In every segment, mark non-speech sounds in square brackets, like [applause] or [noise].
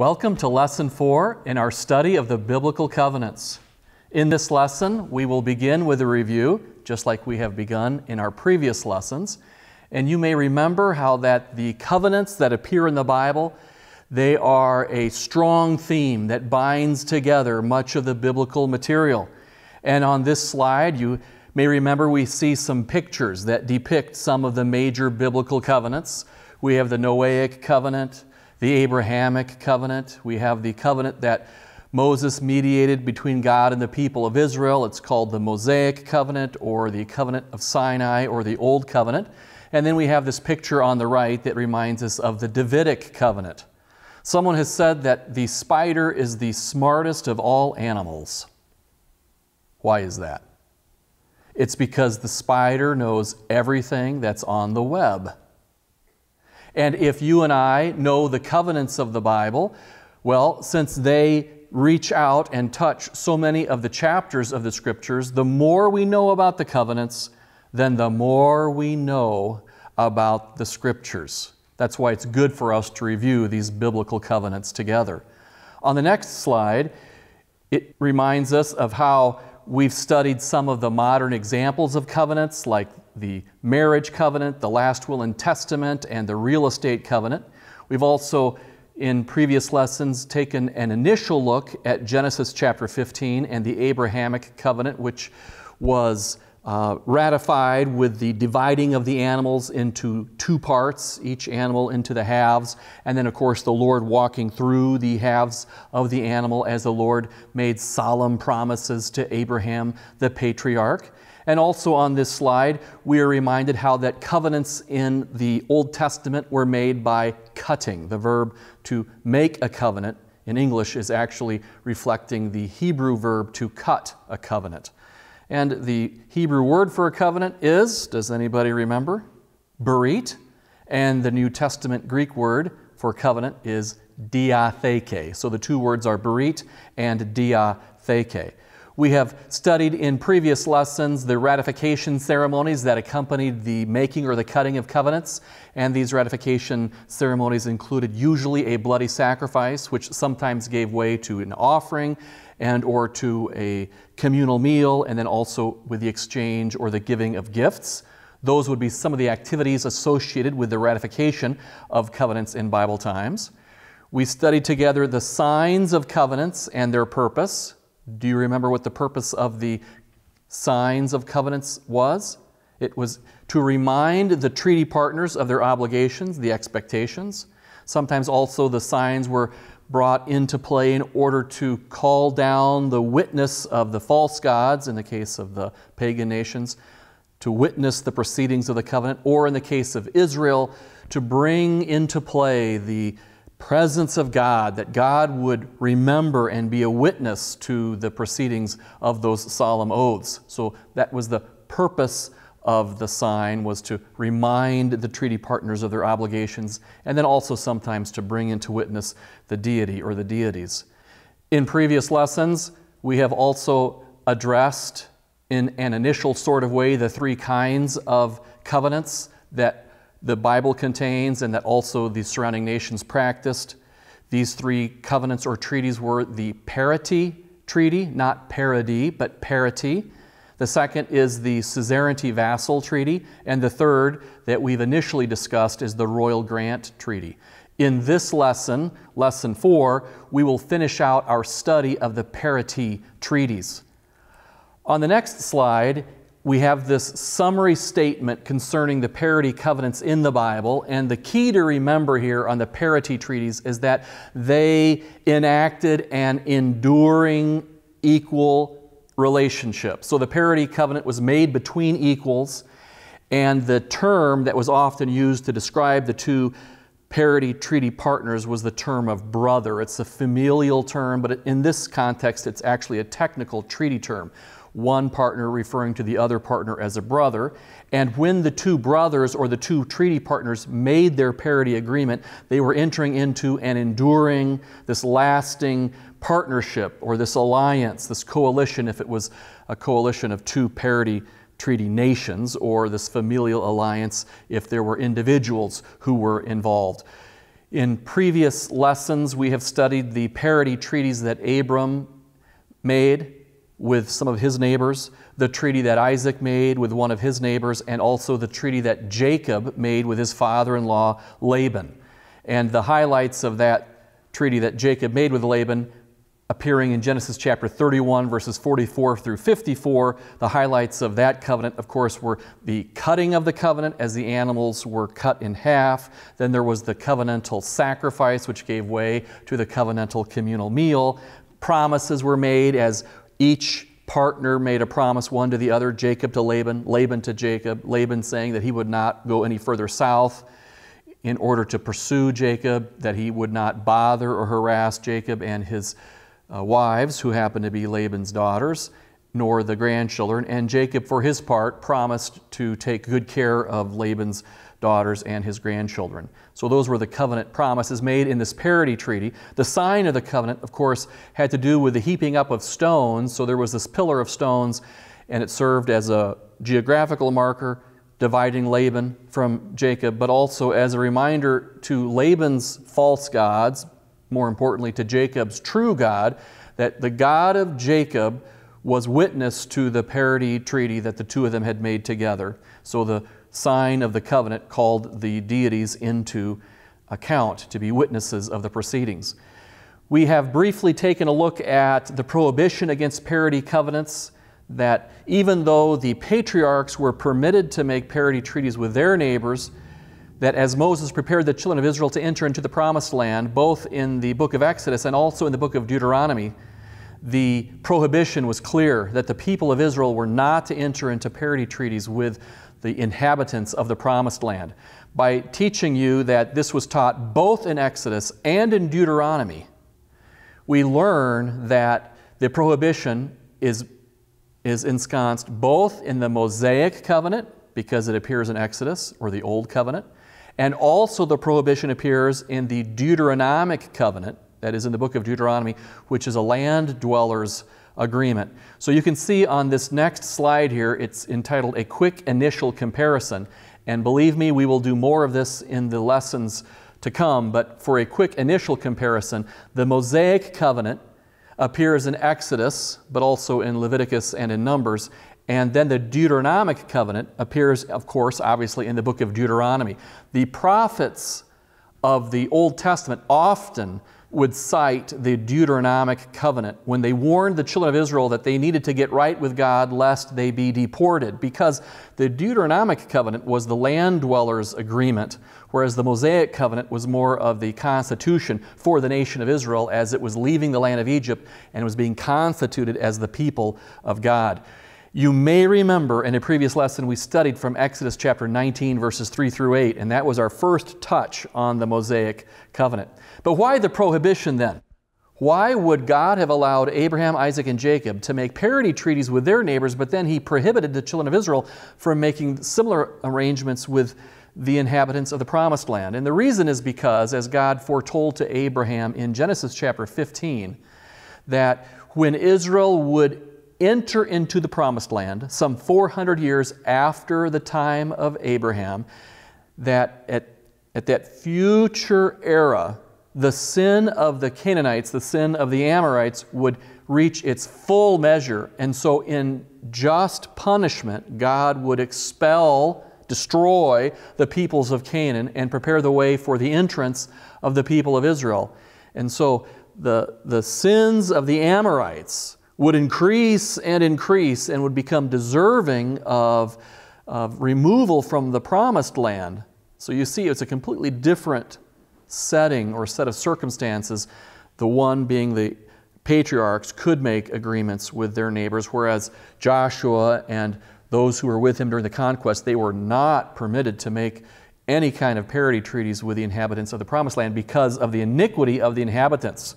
Welcome to Lesson 4 in our study of the Biblical Covenants. In this lesson, we will begin with a review, just like we have begun in our previous lessons. And you may remember how that the covenants that appear in the Bible, they are a strong theme that binds together much of the biblical material. And on this slide, you may remember we see some pictures that depict some of the major biblical covenants. We have the Noahic covenant, the Abrahamic covenant. We have the covenant that Moses mediated between God and the people of Israel. It's called the Mosaic covenant or the covenant of Sinai or the Old covenant. And then we have this picture on the right that reminds us of the Davidic covenant. Someone has said that the spider is the smartest of all animals. Why is that? It's because the spider knows everything that's on the web. And if you and I know the covenants of the Bible, well, since they reach out and touch so many of the chapters of the scriptures, the more we know about the covenants, then the more we know about the scriptures. That's why it's good for us to review these biblical covenants together. On the next slide, it reminds us of how we've studied some of the modern examples of covenants, like the marriage covenant, the last will and testament, and the real estate covenant. We've also, in previous lessons, taken an initial look at Genesis chapter 15 and the Abrahamic covenant, which was uh, ratified with the dividing of the animals into two parts, each animal into the halves, and then, of course, the Lord walking through the halves of the animal as the Lord made solemn promises to Abraham, the patriarch. And also on this slide, we are reminded how that covenants in the Old Testament were made by cutting. The verb to make a covenant in English is actually reflecting the Hebrew verb to cut a covenant. And the Hebrew word for a covenant is, does anybody remember? Berit. And the New Testament Greek word for covenant is diatheke. So the two words are berit and diatheke. We have studied in previous lessons the ratification ceremonies that accompanied the making or the cutting of covenants, and these ratification ceremonies included usually a bloody sacrifice, which sometimes gave way to an offering and or to a communal meal, and then also with the exchange or the giving of gifts. Those would be some of the activities associated with the ratification of covenants in Bible times. We studied together the signs of covenants and their purpose. Do you remember what the purpose of the signs of covenants was? It was to remind the treaty partners of their obligations, the expectations. Sometimes also the signs were brought into play in order to call down the witness of the false gods, in the case of the pagan nations, to witness the proceedings of the covenant, or in the case of Israel, to bring into play the presence of God, that God would remember and be a witness to the proceedings of those solemn oaths. So that was the purpose of the sign was to remind the treaty partners of their obligations and then also sometimes to bring into witness the deity or the deities. In previous lessons, we have also addressed in an initial sort of way the three kinds of covenants that the Bible contains and that also the surrounding nations practiced. These three covenants or treaties were the Parity Treaty, not parody, but parity. The second is the Suzerainty Vassal Treaty. And the third that we've initially discussed is the Royal Grant Treaty. In this lesson, lesson four, we will finish out our study of the parity treaties. On the next slide we have this summary statement concerning the parity covenants in the Bible. And the key to remember here on the parity treaties is that they enacted an enduring equal relationship. So the parity covenant was made between equals, and the term that was often used to describe the two parity treaty partners was the term of brother. It's a familial term, but in this context, it's actually a technical treaty term one partner referring to the other partner as a brother. And when the two brothers or the two treaty partners made their parity agreement, they were entering into an enduring, this lasting partnership or this alliance, this coalition, if it was a coalition of two parity treaty nations, or this familial alliance if there were individuals who were involved. In previous lessons, we have studied the parity treaties that Abram made with some of his neighbors, the treaty that Isaac made with one of his neighbors, and also the treaty that Jacob made with his father in law, Laban. And the highlights of that treaty that Jacob made with Laban appearing in Genesis chapter 31, verses 44 through 54. The highlights of that covenant, of course, were the cutting of the covenant as the animals were cut in half. Then there was the covenantal sacrifice, which gave way to the covenantal communal meal. Promises were made as each partner made a promise one to the other, Jacob to Laban, Laban to Jacob, Laban saying that he would not go any further south in order to pursue Jacob, that he would not bother or harass Jacob and his uh, wives, who happened to be Laban's daughters, nor the grandchildren. And Jacob, for his part, promised to take good care of Laban's daughters, and his grandchildren. So those were the covenant promises made in this parity treaty. The sign of the covenant, of course, had to do with the heaping up of stones. So there was this pillar of stones, and it served as a geographical marker dividing Laban from Jacob, but also as a reminder to Laban's false gods, more importantly, to Jacob's true God, that the God of Jacob was witness to the parity treaty that the two of them had made together. So the sign of the covenant called the deities into account to be witnesses of the proceedings. We have briefly taken a look at the prohibition against parity covenants, that even though the patriarchs were permitted to make parity treaties with their neighbors, that as Moses prepared the children of Israel to enter into the promised land, both in the book of Exodus and also in the book of Deuteronomy, the prohibition was clear that the people of Israel were not to enter into parity treaties with the inhabitants of the promised land, by teaching you that this was taught both in Exodus and in Deuteronomy, we learn that the prohibition is, is ensconced both in the Mosaic covenant, because it appears in Exodus or the Old Covenant, and also the prohibition appears in the Deuteronomic covenant, that is in the book of Deuteronomy, which is a land dweller's agreement. So you can see on this next slide here, it's entitled A Quick Initial Comparison. And believe me, we will do more of this in the lessons to come, but for a quick initial comparison, the Mosaic covenant appears in Exodus, but also in Leviticus and in Numbers. And then the Deuteronomic covenant appears, of course, obviously in the book of Deuteronomy. The prophets of the Old Testament often would cite the Deuteronomic covenant when they warned the children of Israel that they needed to get right with God lest they be deported, because the Deuteronomic covenant was the land dwellers' agreement, whereas the Mosaic covenant was more of the constitution for the nation of Israel as it was leaving the land of Egypt and was being constituted as the people of God. You may remember in a previous lesson we studied from Exodus chapter 19, verses 3 through 8, and that was our first touch on the Mosaic covenant. But why the prohibition then? Why would God have allowed Abraham, Isaac, and Jacob to make parity treaties with their neighbors, but then he prohibited the children of Israel from making similar arrangements with the inhabitants of the promised land? And the reason is because, as God foretold to Abraham in Genesis chapter 15, that when Israel would enter into the promised land some 400 years after the time of Abraham, that at, at that future era, the sin of the Canaanites, the sin of the Amorites, would reach its full measure. And so, in just punishment, God would expel, destroy the peoples of Canaan and prepare the way for the entrance of the people of Israel. And so, the, the sins of the Amorites would increase and increase and would become deserving of, of removal from the promised land. So you see, it's a completely different setting or set of circumstances, the one being the patriarchs could make agreements with their neighbors, whereas Joshua and those who were with him during the conquest, they were not permitted to make any kind of parity treaties with the inhabitants of the promised land because of the iniquity of the inhabitants,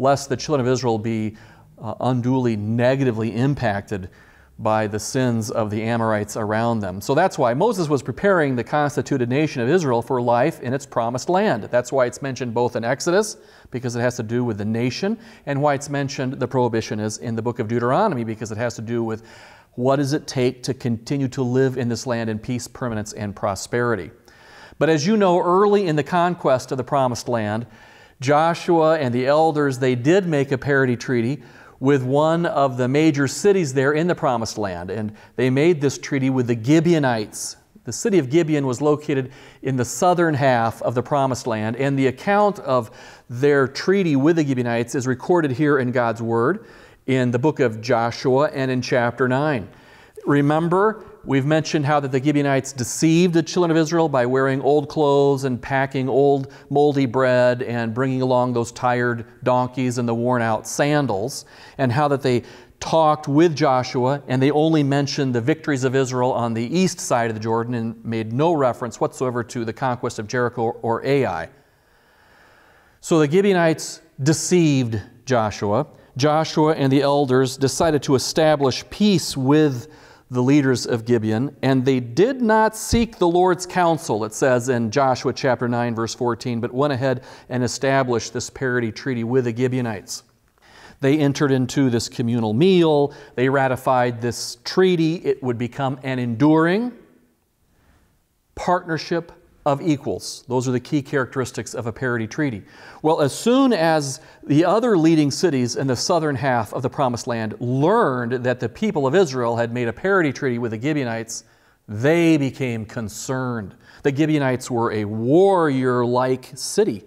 lest the children of Israel be uh, unduly negatively impacted by the sins of the Amorites around them. So that's why Moses was preparing the constituted nation of Israel for life in its promised land. That's why it's mentioned both in Exodus, because it has to do with the nation, and why it's mentioned, the prohibition is in the book of Deuteronomy, because it has to do with what does it take to continue to live in this land in peace, permanence, and prosperity. But as you know, early in the conquest of the promised land, Joshua and the elders, they did make a parity treaty with one of the major cities there in the Promised Land. And they made this treaty with the Gibeonites. The city of Gibeon was located in the southern half of the Promised Land, and the account of their treaty with the Gibeonites is recorded here in God's Word in the book of Joshua and in chapter 9. Remember, We've mentioned how that the Gibeonites deceived the children of Israel by wearing old clothes and packing old moldy bread and bringing along those tired donkeys and the worn out sandals, and how that they talked with Joshua and they only mentioned the victories of Israel on the east side of the Jordan and made no reference whatsoever to the conquest of Jericho or Ai. So the Gibeonites deceived Joshua. Joshua and the elders decided to establish peace with the leaders of Gibeon, and they did not seek the Lord's counsel, it says in Joshua chapter 9, verse 14, but went ahead and established this parity treaty with the Gibeonites. They entered into this communal meal, they ratified this treaty. It would become an enduring partnership of equals. Those are the key characteristics of a parity treaty. Well, as soon as the other leading cities in the southern half of the Promised Land learned that the people of Israel had made a parity treaty with the Gibeonites, they became concerned. The Gibeonites were a warrior like city.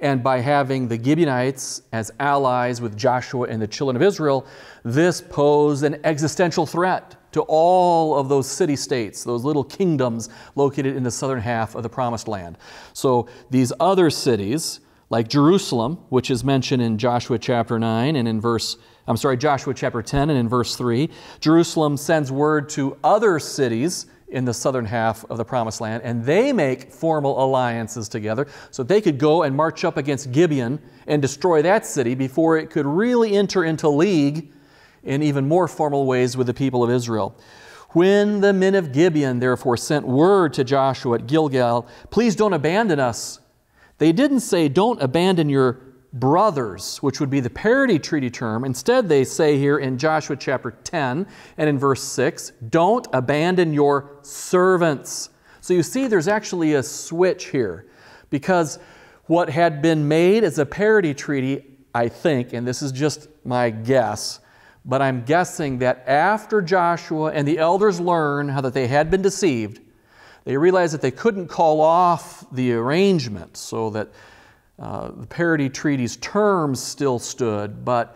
And by having the Gibeonites as allies with Joshua and the children of Israel, this posed an existential threat to all of those city states, those little kingdoms located in the southern half of the Promised Land. So these other cities, like Jerusalem, which is mentioned in Joshua chapter 9 and in verse, I'm sorry, Joshua chapter 10 and in verse 3, Jerusalem sends word to other cities in the southern half of the promised land, and they make formal alliances together so they could go and march up against Gibeon and destroy that city before it could really enter into league in even more formal ways with the people of Israel. When the men of Gibeon therefore sent word to Joshua at Gilgal, please don't abandon us. They didn't say, don't abandon your brothers, which would be the parity treaty term. Instead, they say here in Joshua chapter 10 and in verse 6, don't abandon your servants. So you see, there's actually a switch here because what had been made as a parity treaty, I think, and this is just my guess, but I'm guessing that after Joshua and the elders learn how that they had been deceived, they realized that they couldn't call off the arrangement so that uh, the parity treaty's terms still stood, but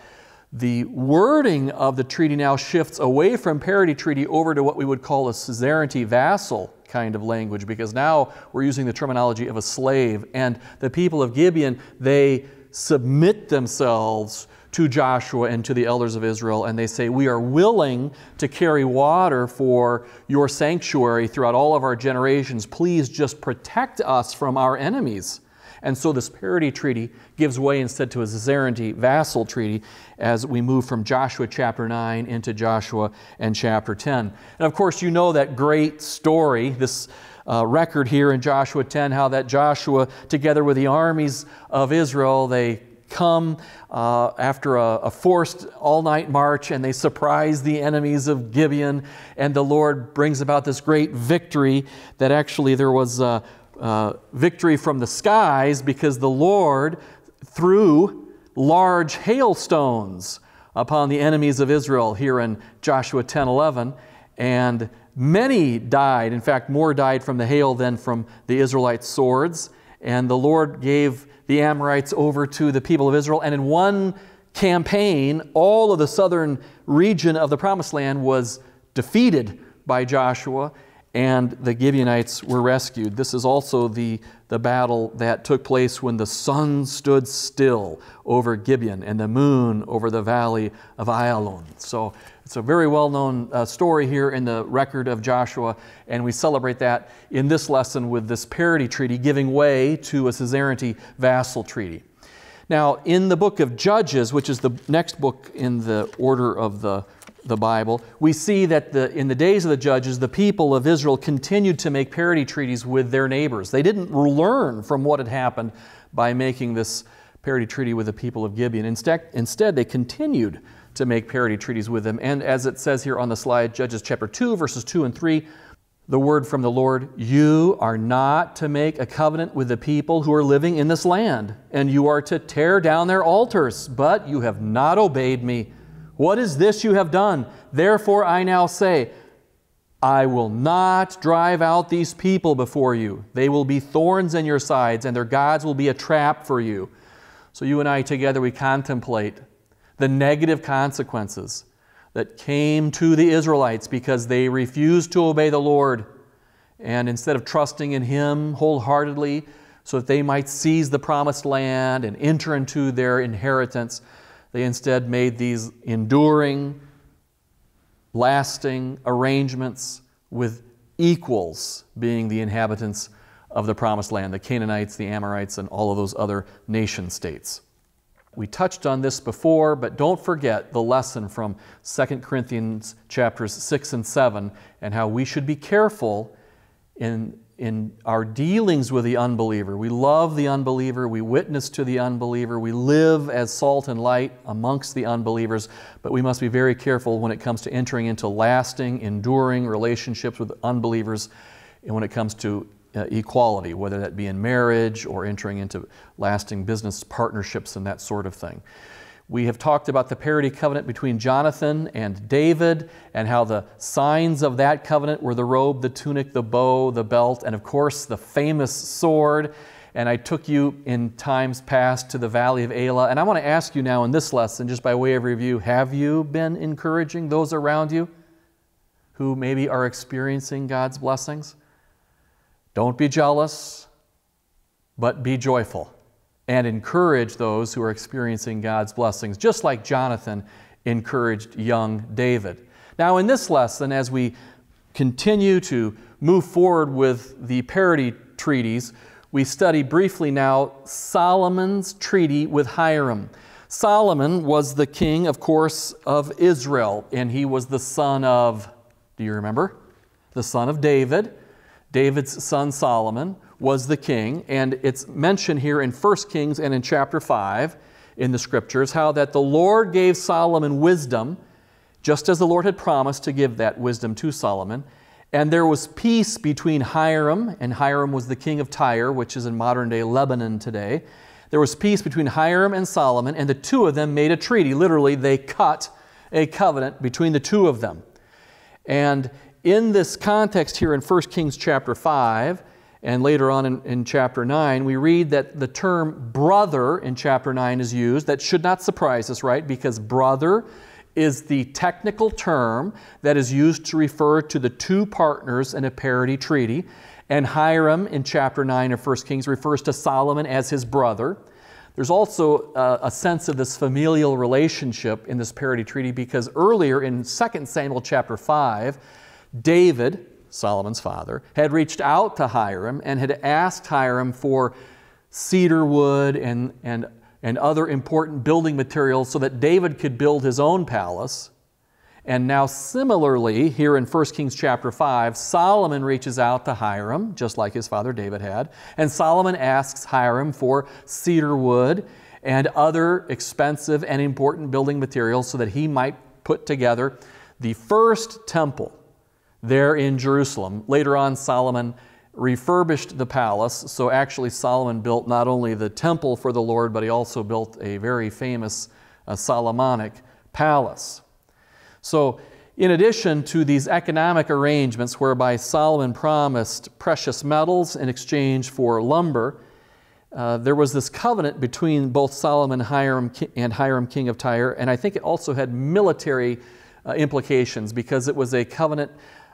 the wording of the treaty now shifts away from parity treaty over to what we would call a suzerainty vassal kind of language because now we're using the terminology of a slave and the people of Gibeon they submit themselves to Joshua and to the elders of Israel, and they say, We are willing to carry water for your sanctuary throughout all of our generations. Please just protect us from our enemies. And so this parity treaty gives way instead to a Zerenti vassal treaty as we move from Joshua chapter 9 into Joshua and chapter 10. And of course, you know that great story, this uh, record here in Joshua 10, how that Joshua, together with the armies of Israel, they come uh, after a, a forced all night march, and they surprise the enemies of Gibeon. And the Lord brings about this great victory that actually there was a uh, uh, victory from the skies because the Lord threw large hailstones upon the enemies of Israel here in Joshua 10 11. And many died. In fact, more died from the hail than from the Israelite swords. And the Lord gave the Amorites over to the people of Israel. And in one campaign, all of the southern region of the Promised Land was defeated by Joshua, and the Gibeonites were rescued. This is also the, the battle that took place when the sun stood still over Gibeon and the moon over the valley of Ayalon. So it's a very well known uh, story here in the record of Joshua, and we celebrate that in this lesson with this parity treaty giving way to a suzerainty vassal treaty. Now, in the book of Judges, which is the next book in the order of the the Bible, we see that the, in the days of the judges, the people of Israel continued to make parity treaties with their neighbors. They didn't learn from what had happened by making this parity treaty with the people of Gibeon. Instead, instead they continued to make parity treaties with them. And as it says here on the slide, Judges chapter 2, verses 2 and 3, the word from the Lord You are not to make a covenant with the people who are living in this land, and you are to tear down their altars, but you have not obeyed me. What is this you have done? Therefore I now say, I will not drive out these people before you. They will be thorns in your sides, and their gods will be a trap for you. So, you and I together, we contemplate the negative consequences that came to the Israelites because they refused to obey the Lord. And instead of trusting in Him wholeheartedly so that they might seize the promised land and enter into their inheritance, they instead made these enduring, lasting arrangements with equals being the inhabitants of the promised land the Canaanites, the Amorites, and all of those other nation states we touched on this before, but don't forget the lesson from 2 Corinthians chapters 6 and 7 and how we should be careful in, in our dealings with the unbeliever. We love the unbeliever, we witness to the unbeliever, we live as salt and light amongst the unbelievers, but we must be very careful when it comes to entering into lasting, enduring relationships with unbelievers and when it comes to uh, equality, whether that be in marriage or entering into lasting business partnerships and that sort of thing. We have talked about the parity covenant between Jonathan and David and how the signs of that covenant were the robe, the tunic, the bow, the belt, and of course the famous sword. And I took you in times past to the Valley of Elah. And I want to ask you now in this lesson, just by way of review, have you been encouraging those around you who maybe are experiencing God's blessings? Don't be jealous, but be joyful and encourage those who are experiencing God's blessings, just like Jonathan encouraged young David. Now, in this lesson, as we continue to move forward with the parity treaties, we study briefly now Solomon's treaty with Hiram. Solomon was the king, of course, of Israel, and he was the son of, do you remember? The son of David. David's son Solomon was the king, and it's mentioned here in 1 Kings and in chapter 5 in the scriptures how that the Lord gave Solomon wisdom, just as the Lord had promised to give that wisdom to Solomon. And there was peace between Hiram, and Hiram was the king of Tyre, which is in modern day Lebanon today. There was peace between Hiram and Solomon, and the two of them made a treaty. Literally, they cut a covenant between the two of them. And in this context here in 1 Kings chapter 5, and later on in, in, chapter 9, we read that the term brother in chapter 9 is used. That should not surprise us, right? Because brother is the technical term that is used to refer to the two partners in a parity treaty. And Hiram in chapter 9 of 1 Kings refers to Solomon as his brother. There's also a, a sense of this familial relationship in this parity treaty because earlier in 2 Samuel chapter 5, David, Solomon's father, had reached out to Hiram and had asked Hiram for cedar wood and, and, and other important building materials so that David could build his own palace. And now, similarly, here in 1 Kings chapter 5, Solomon reaches out to Hiram, just like his father David had, and Solomon asks Hiram for cedar wood and other expensive and important building materials so that he might put together the first temple there in Jerusalem. Later on, Solomon refurbished the palace. So actually, Solomon built not only the temple for the Lord, but he also built a very famous uh, Solomonic palace. So, in addition to these economic arrangements whereby Solomon promised precious metals in exchange for lumber, uh, there was this covenant between both Solomon Hiram and Hiram, king of Tyre, and I think it also had military uh, implications because it was a covenant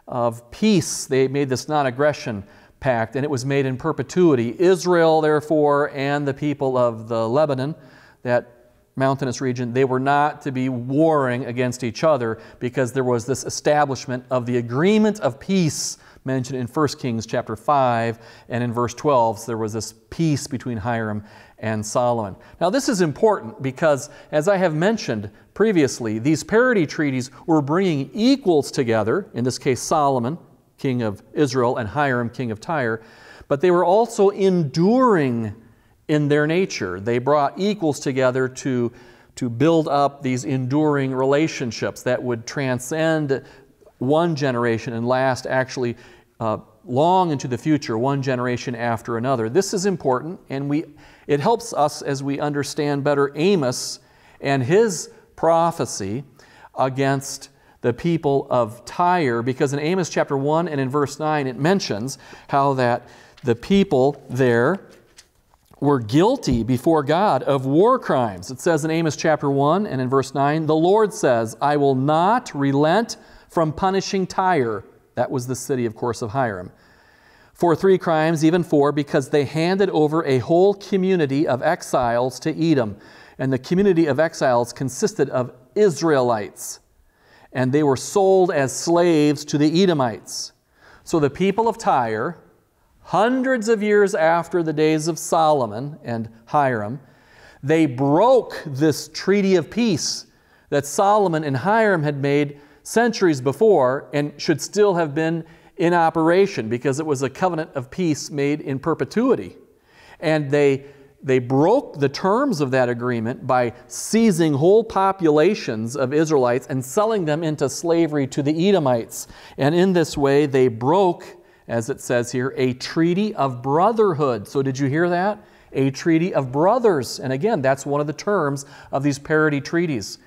of peace. They made this non aggression pact, and it was made in perpetuity. Israel, therefore, and the people of the Lebanon, that mountainous region, they were not to be warring against each other because there was this establishment of the agreement of peace mentioned in 1 Kings chapter 5 and in verse 12. So there was this peace between Hiram and Solomon. Now, this is important because, as I have mentioned previously, these parity treaties were bringing equals together, in this case, Solomon, king of Israel, and Hiram, king of Tyre, but they were also enduring in their nature. They brought equals together to to build up these enduring relationships that would transcend one generation and last actually uh, long into the future, one generation after another. This is important, and we, it helps us as we understand better Amos and his prophecy against the people of Tyre, because in Amos chapter 1 and in verse 9, it mentions how that the people there were guilty before God of war crimes. It says in Amos chapter 1 and in verse 9, The Lord says, I will not relent from punishing Tyre. That was the city, of course, of Hiram. For three crimes, even four, because they handed over a whole community of exiles to Edom. And the community of exiles consisted of Israelites. And they were sold as slaves to the Edomites. So the people of Tyre, hundreds of years after the days of Solomon and Hiram, they broke this treaty of peace that Solomon and Hiram had made centuries before and should still have been in operation because it was a covenant of peace made in perpetuity. And they, they broke the terms of that agreement by seizing whole populations of Israelites and selling them into slavery to the Edomites. And in this way, they broke, as it says here, a treaty of brotherhood. So, did you hear that? A treaty of brothers. And again, that's one of the terms of these parity treaties.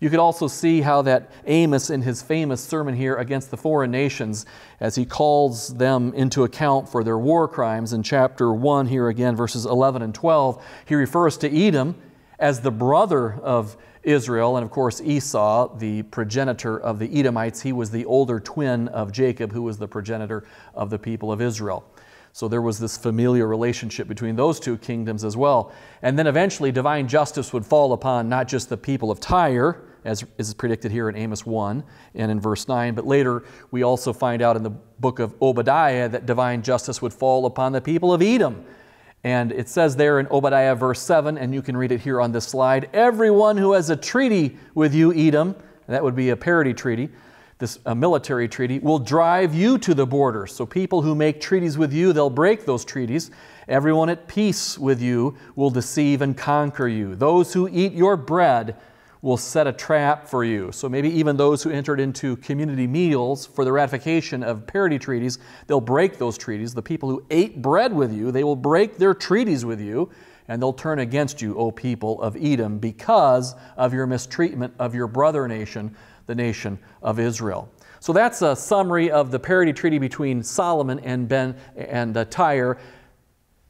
You could also see how that Amos, in his famous sermon here against the foreign nations, as he calls them into account for their war crimes in chapter 1, here again, verses 11 and 12, he refers to Edom as the brother of Israel, and of course Esau, the progenitor of the Edomites. He was the older twin of Jacob, who was the progenitor of the people of Israel. So there was this familiar relationship between those two kingdoms as well. And then eventually divine justice would fall upon not just the people of Tyre, as is predicted here in Amos 1 and in verse 9. But later, we also find out in the book of Obadiah that divine justice would fall upon the people of Edom. And it says there in Obadiah verse 7, and you can read it here on this slide everyone who has a treaty with you, Edom, that would be a parity treaty, this a military treaty, will drive you to the border. So people who make treaties with you, they'll break those treaties. Everyone at peace with you will deceive and conquer you. Those who eat your bread will set a trap for you. So maybe even those who entered into community meals for the ratification of parity treaties, they'll break those treaties. The people who ate bread with you, they will break their treaties with you, and they'll turn against you, O people of Edom, because of your mistreatment of your brother nation, the nation of Israel. So that's a summary of the parity treaty between Solomon and Ben and uh, Tyre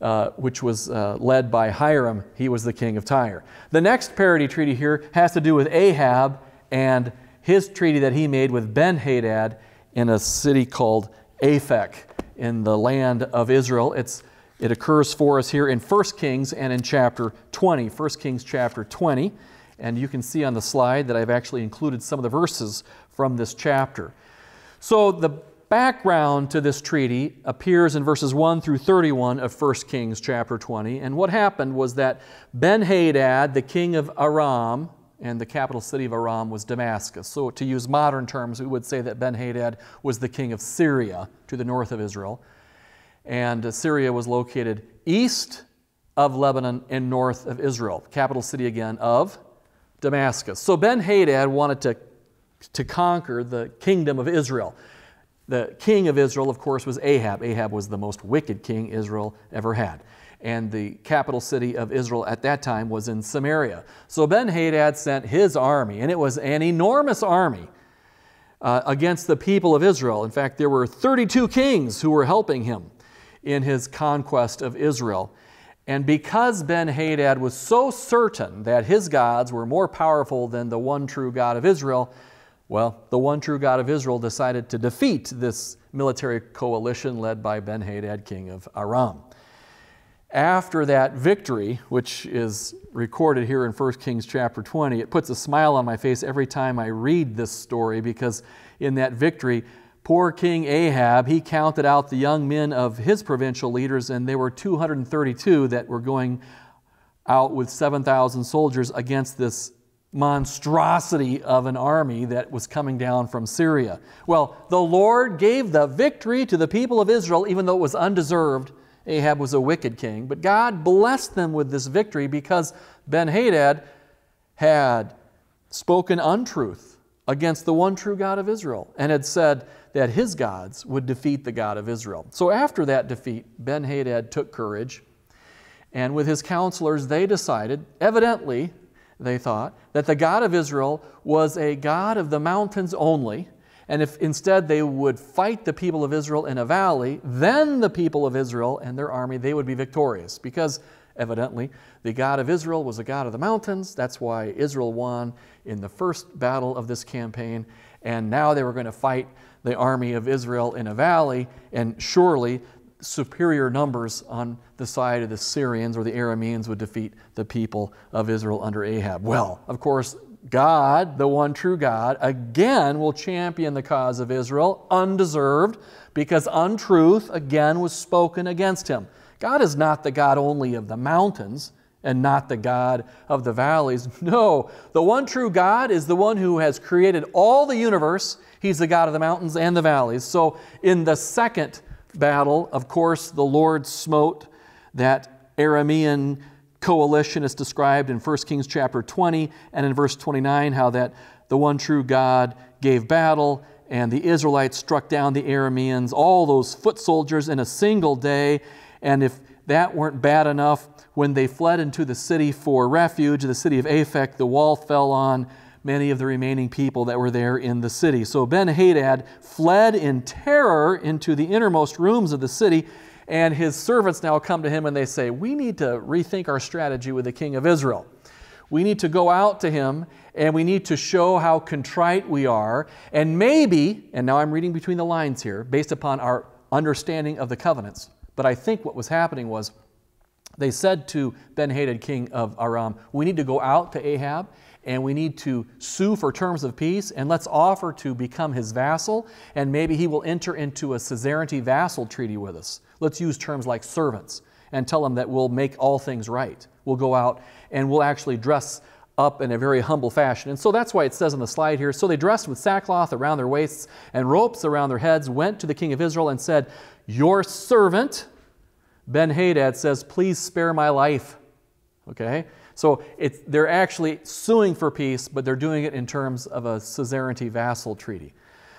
uh, which was uh, led by Hiram. He was the king of Tyre. The next parity treaty here has to do with Ahab and his treaty that he made with Ben Hadad in a city called Aphek in the land of Israel. It's, it occurs for us here in 1 Kings and in chapter 20. 1 Kings chapter 20. And you can see on the slide that I've actually included some of the verses from this chapter. So the background to this treaty appears in verses 1 through 31 of 1 Kings chapter 20. And what happened was that Ben-Hadad, the king of Aram, and the capital city of Aram was Damascus. So to use modern terms, we would say that Ben-Hadad was the king of Syria to the north of Israel. And uh, Syria was located east of Lebanon and north of Israel, capital city again of Damascus. So Ben-Hadad wanted to, to conquer the kingdom of Israel. The king of Israel, of course, was Ahab. Ahab was the most wicked king Israel ever had. And the capital city of Israel at that time was in Samaria. So Ben Hadad sent his army, and it was an enormous army uh, against the people of Israel. In fact, there were 32 kings who were helping him in his conquest of Israel. And because Ben Hadad was so certain that his gods were more powerful than the one true God of Israel, well, the one true God of Israel decided to defeat this military coalition led by Ben Hadad, king of Aram. After that victory, which is recorded here in 1 Kings chapter 20, it puts a smile on my face every time I read this story because in that victory, poor King Ahab, he counted out the young men of his provincial leaders, and there were 232 that were going out with 7,000 soldiers against this monstrosity of an army that was coming down from Syria. Well, the Lord gave the victory to the people of Israel, even though it was undeserved. Ahab was a wicked king, but God blessed them with this victory because Ben Hadad had spoken untruth against the one true God of Israel and had said that his gods would defeat the God of Israel. So after that defeat, Ben Hadad took courage, and with his counselors, they decided, evidently, they thought, that the God of Israel was a God of the mountains only. And if instead they would fight the people of Israel in a valley, then the people of Israel and their army, they would be victorious. Because evidently, the God of Israel was a God of the mountains. That's why Israel won in the first battle of this campaign. And now they were going to fight the army of Israel in a valley, and surely superior numbers on the side of the Syrians or the Arameans would defeat the people of Israel under Ahab. Well, of course, God, the one true God, again will champion the cause of Israel, undeserved, because untruth again was spoken against him. God is not the God only of the mountains and not the God of the valleys. [laughs] No, the one true God is the one who has created all the universe. He's the God of the mountains and the valleys. So, in the second battle, of course, the Lord smote that Aramean coalition is described in 1 Kings chapter 20 and in verse 29 how that the one true God gave battle and the Israelites struck down the Arameans, all those foot soldiers in a single day. And if that weren't bad enough, when they fled into the city for refuge, the city of Aphek, the wall fell on many of the remaining people that were there in the city. So Ben Hadad fled in terror into the innermost rooms of the city, and his servants now come to him and they say, We need to rethink our strategy with the king of Israel. We need to go out to him and we need to show how contrite we are. And maybe, and now I'm reading between the lines here, based upon our understanding of the covenants, but I think what was happening was they said to Ben Hadad, king of Aram, We need to go out to Ahab and we need to sue for terms of peace, and let's offer to become his vassal, and maybe he will enter into a suzerainty vassal treaty with us. Let's use terms like servants and tell him that we'll make all things right. We'll go out and we'll actually dress up in a very humble fashion. And so that's why it says on the slide here So they dressed with sackcloth around their waists and ropes around their heads, went to the king of Israel and said, Your servant, Ben Hadad, says, Please spare my life. Okay? So they're actually suing for peace, but they're doing it in terms of a suzerainty vassal treaty.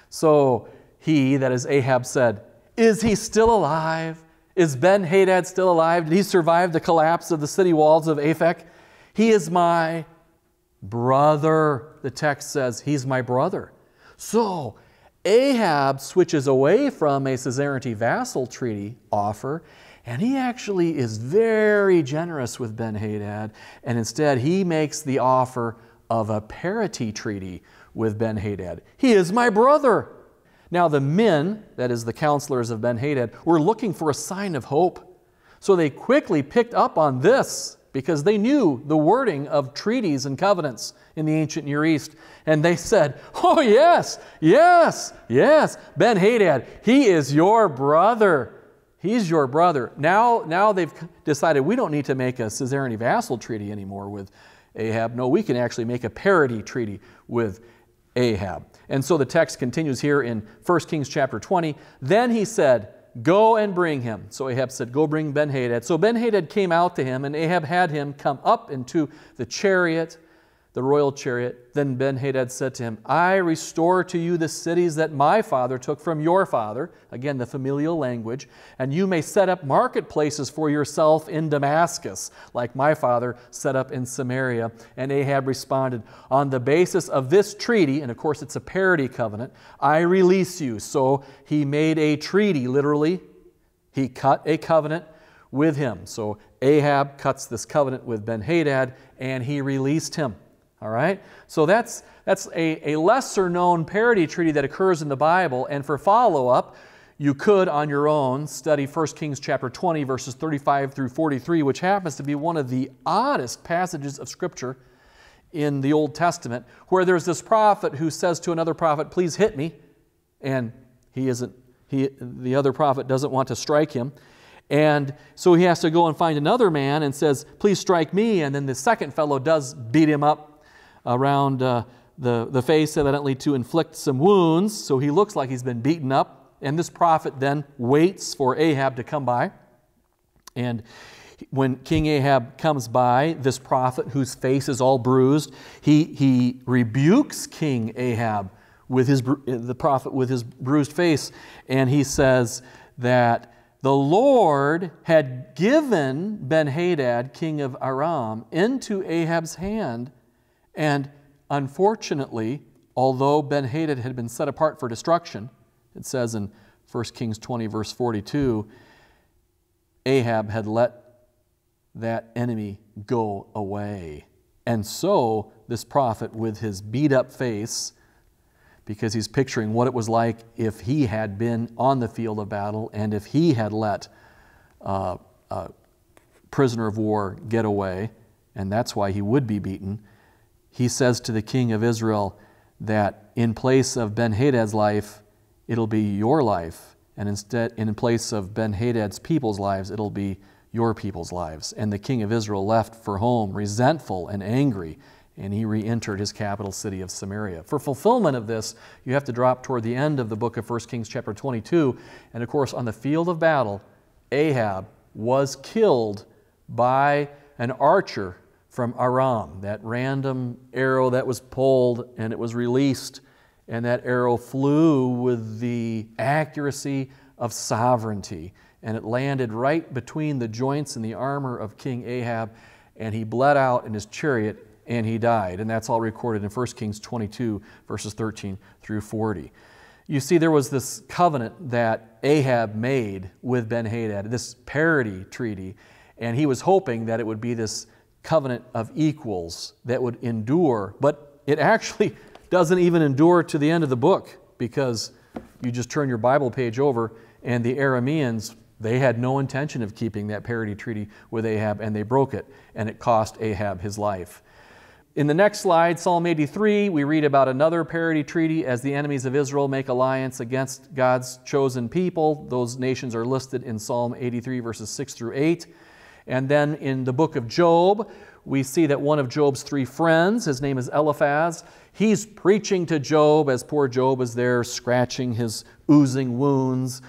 So he, that is Ahab, said, Is he still alive? Is Ben Hadad still alive? Did he survive the collapse of the city walls of Aphek? He is my brother, the text says. He's my brother. So Ahab switches away from a suzerainty vassal treaty offer and he actually is very generous with Ben Hadad, and instead he makes the offer of a parity treaty with Ben Hadad. He is my brother. Now, the men, that is, the counselors of Ben Hadad, were looking for a sign of hope. So they quickly picked up on this because they knew the wording of treaties and covenants in the ancient Near East. And they said, Oh, yes, yes, yes, Ben Hadad, he is your brother. He's your brother. Now, now they've decided we don't need to make a Caesarene vassal treaty anymore with Ahab. No, we can actually make a parity treaty with Ahab. And so the text continues here in 1 Kings chapter 20. Then he said, Go and bring him. So Ahab said, Go bring Ben Hadad. So Ben Hadad came out to him, and Ahab had him come up into the chariot the royal chariot. Then Ben Hadad said to him, I restore to you the cities that my father took from your father, again, the familial language, and you may set up marketplaces for yourself in Damascus, like my father set up in Samaria. And Ahab responded, On the basis of this treaty, and of course it's a parity covenant, I release you. So he made a treaty, literally, he cut a covenant with him. So Ahab cuts this covenant with Ben Hadad, and he released him. All right? So that's, that's a, a lesser known parity treaty that occurs in the Bible. And for follow up, you could on your own study 1 Kings chapter 20, verses 35 through 43, which happens to be one of the oddest passages of Scripture in the Old Testament, where there's this prophet who says to another prophet, Please hit me. And he isn't, he, the other prophet doesn't want to strike him. And so he has to go and find another man and says, Please strike me. And then the second fellow does beat him up around uh, the, the face, evidently to inflict some wounds. So he looks like he's been beaten up. And this prophet then waits for Ahab to come by. And when King Ahab comes by, this prophet whose face is all bruised, he, he rebukes King Ahab with his, eh, the prophet with his bruised face. And he says that the Lord had given Ben Hadad, king of Aram, into Ahab's hand and unfortunately, although Ben Hadad had been set apart for destruction, it says in 1 Kings 20, verse 42, Ahab had let that enemy go away. And so this prophet, with his beat up face, because he's picturing what it was like if he had been on the field of battle and if he had let uh, a prisoner of war get away, and that's why he would be beaten he says to the king of Israel that in place of Ben Hadad's life, it'll be your life. And instead, in place of Ben Hadad's people's lives, it'll be your people's lives. And the king of Israel left for home resentful and angry, and he re entered his capital city of Samaria. For fulfillment of this, you have to drop toward the end of the book of 1 Kings, chapter 22. And of course, on the field of battle, Ahab was killed by an archer from Aram, that random arrow that was pulled and it was released, and that arrow flew with the accuracy of sovereignty. And it landed right between the joints and the armor of King Ahab, and he bled out in his chariot and he died. And that's all recorded in 1 Kings 22, verses 13 through 40. You see, there was this covenant that Ahab made with Ben Hadad, this parity treaty, and he was hoping that it would be this covenant of equals that would endure, but it actually [laughs] doesn't even endure to the end of the book because you just turn your Bible page over and the Arameans, they had no intention of keeping that parity treaty with Ahab and they broke it and it cost Ahab his life. In the next slide, Psalm 83, we read about another parity treaty as the enemies of Israel make alliance against God's chosen people. Those nations are listed in Psalm 83, verses 6 through 8. And then in the book of Job, we see that one of Job's three friends, his name is Eliphaz, he's preaching to Job as poor Job is there scratching his oozing wounds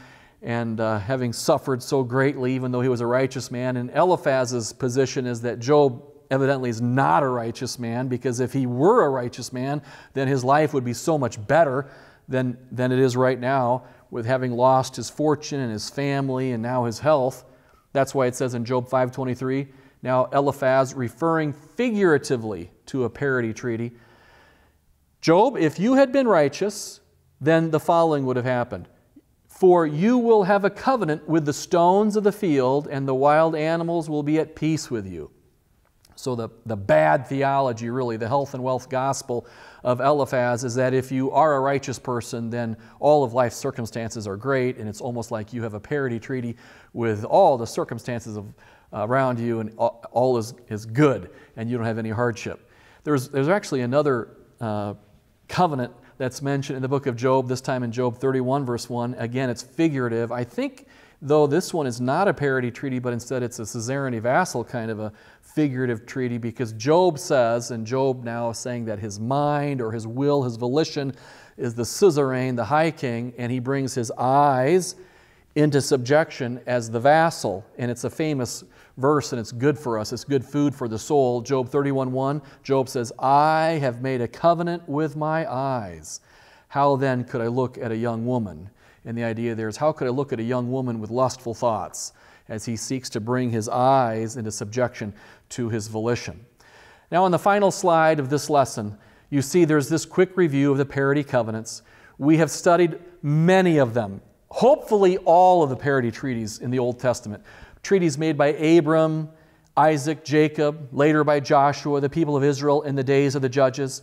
and uh, having suffered so greatly, even though he was a righteous man. And Eliphaz's position is that Job evidently is not a righteous man because if he were a righteous man, then his life would be so much better than, than it is right now with having lost his fortune and his family and now his health. That's why it says in Job 5:23, now Eliphaz referring figuratively to a parity treaty, Job, if you had been righteous, then the following would have happened. For you will have a covenant with the stones of the field, and the wild animals will be at peace with you. So, the, the bad theology, really, the health and wealth gospel of Eliphaz is that if you are a righteous person, then all of life's circumstances are great, and it's almost like you have a parity treaty with all the circumstances of, uh, around you, and all is, is good, and you don't have any hardship. There's, there's actually another uh, covenant that's mentioned in the book of Job, this time in Job 31, verse 1. Again, it's figurative. I think, though, this one is not a parity treaty, but instead it's a suzerainty vassal kind of a figurative treaty because Job says, and Job now is saying that his mind or his will, his volition is the suzerain, the high king, and he brings his eyes into subjection as the vassal. And it's a famous verse and it's good for us. It's good food for the soul. Job 31:1, Job says, "I have made a covenant with my eyes. How then could I look at a young woman?" And the idea there is how could I look at a young woman with lustful thoughts as he seeks to bring his eyes into subjection to his volition. Now, on the final slide of this lesson, you see there's this quick review of the parity covenants. We have studied many of them, hopefully, all of the parity treaties in the Old Testament. Treaties made by Abram, Isaac, Jacob, later by Joshua, the people of Israel in the days of the judges.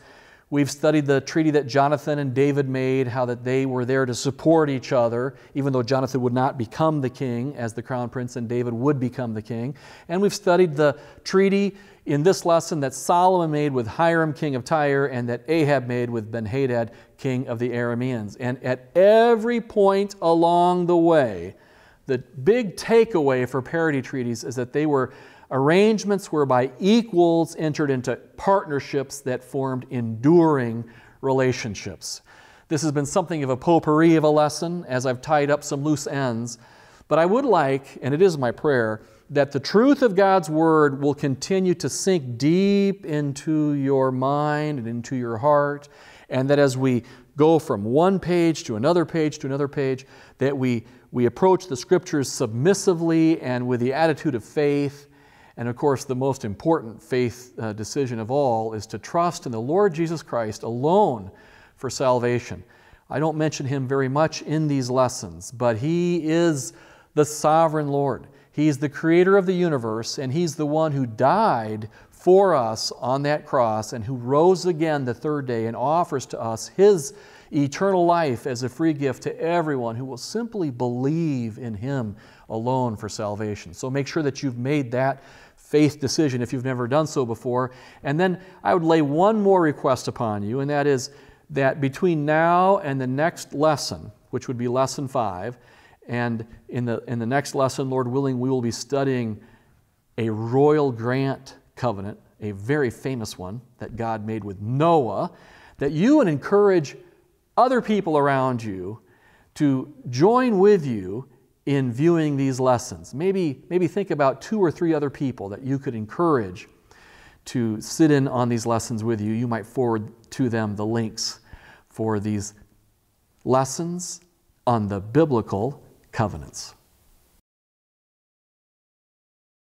We've studied the treaty that Jonathan and David made, how that they were there to support each other, even though Jonathan would not become the king as the crown prince and David would become the king. And we've studied the treaty in this lesson that Solomon made with Hiram, king of Tyre, and that Ahab made with Benhadad, king of the Arameans. And at every point along the way, the big takeaway for parity treaties is that they were arrangements whereby equals entered into partnerships that formed enduring relationships. This has been something of a potpourri of a lesson as I've tied up some loose ends, but I would like, and it is my prayer, that the truth of God's Word will continue to sink deep into your mind and into your heart, and that as we go from one page to another page to another page, that we, we approach the Scriptures submissively and with the attitude of faith, and of course, the most important faith uh, decision of all is to trust in the Lord Jesus Christ alone for salvation. I don't mention him very much in these lessons, but he is the sovereign Lord. He's the creator of the universe, and he's the one who died for us on that cross and who rose again the third day and offers to us his eternal life as a free gift to everyone who will simply believe in him alone for salvation. So make sure that you've made that faith decision if you've never done so before. And then I would lay one more request upon you, and that is that between now and the next lesson, which would be lesson five, and in the, in the next lesson, Lord willing, we will be studying a royal grant covenant, a very famous one that God made with Noah, that you would encourage other people around you to join with you in viewing these lessons. Maybe, maybe think about two or three other people that you could encourage to sit in on these lessons with you. You might forward to them the links for these lessons on the biblical covenants.